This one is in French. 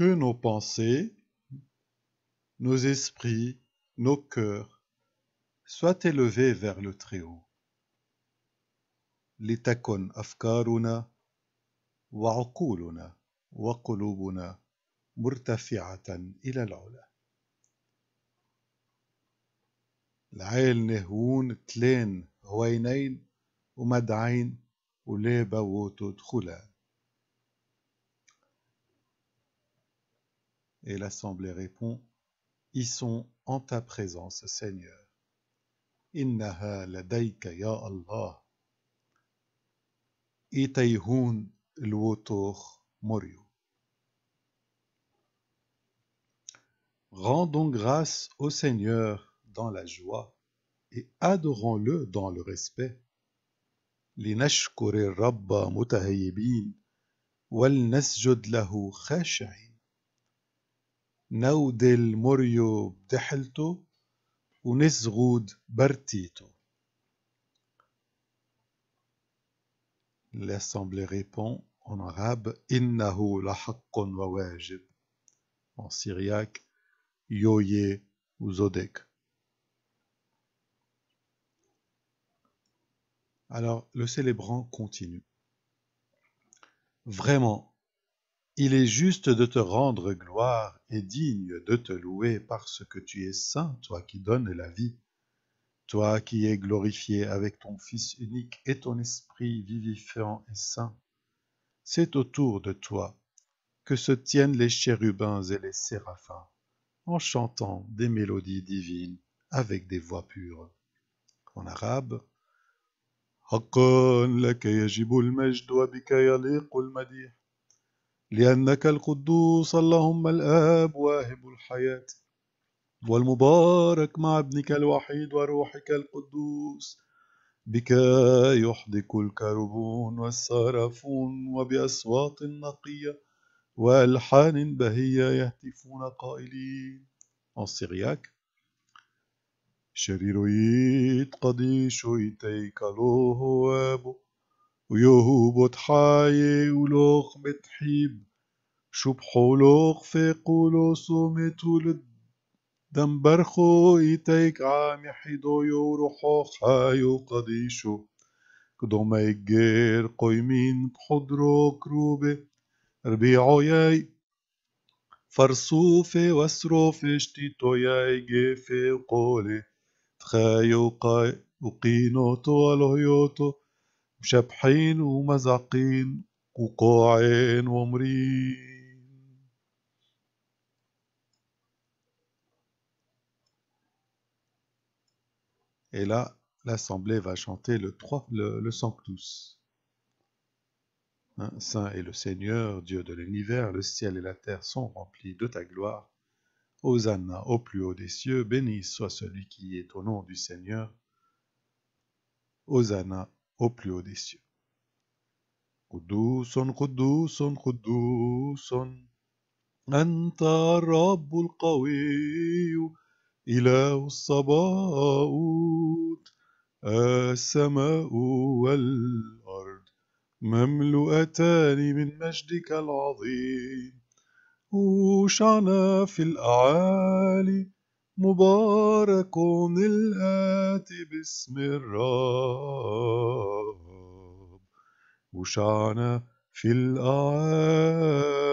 que nos pensées nos esprits nos cœurs soient élevés vers le très haut letakun afkaruna wa aquluna wa murtafi'atan ila L'ail la'ayn hun tilayn waynayn wa mad'ayn ou léba Et l'assemblée répond Ils sont en ta présence, Seigneur. Innaha ladaika ya Allah. Itayhun l'wotor moryu. Rendons grâce au Seigneur dans la joie et adorons-le dans le respect. لنشكر الرب wal nasjud له خاشعين نود المريو بتحلته ونس Bartito. L'Assemblée répond en arabe Innahu lahaqqun wa wajib. En syriaque Yoye ou Zodek. Alors le célébrant continue. Vraiment, il est juste de te rendre gloire et digne de te louer parce que tu es saint, toi qui donnes la vie, toi qui es glorifié avec ton Fils unique et ton Esprit vivifiant et saint. C'est autour de toi que se tiennent les chérubins et les séraphins, en chantant des mélodies divines avec des voix pures. En arabe, Hakon لك يجب المجد وبك لأنك القدوس اللهم الآب واهب الحياة والمبارك مع ابنك الوحيد وروحك القدوس بك يحدق الكربون والسرفون وبأصوات نقية وألحان بهية يهتفون قائلين أصغياك شريرويت قديشو إتيك لوهو ويوهو بوتحاي ولوخ متحيب شو بحولوخ في قولو سومتو ولد دم برخو إيتيك عام يحيدو يوروحو خايو قديشو ما يجير قيمين بحضرو كروبي ربيعو ياي وسرو في شتيتو ياي جيفة وقولي تخايو وقينو طوالو هيوتو Et là, l'assemblée va chanter le, 3, le, Sanctus. Hein, saint est le Seigneur, Dieu de l'univers, le ciel et la terre sont remplis de ta gloire. Hosanna au plus haut des cieux, béni soit celui qui est au nom du Seigneur. Hosanna au plus haut des cieux. قدوس قدوس قدوس أنت الرب القوي إله الصباوت السماء والأرض مملوءتان من مجدك العظيم وشعنا في الأعالي مبارك الآتي باسم الرب وشعنا في الأعالي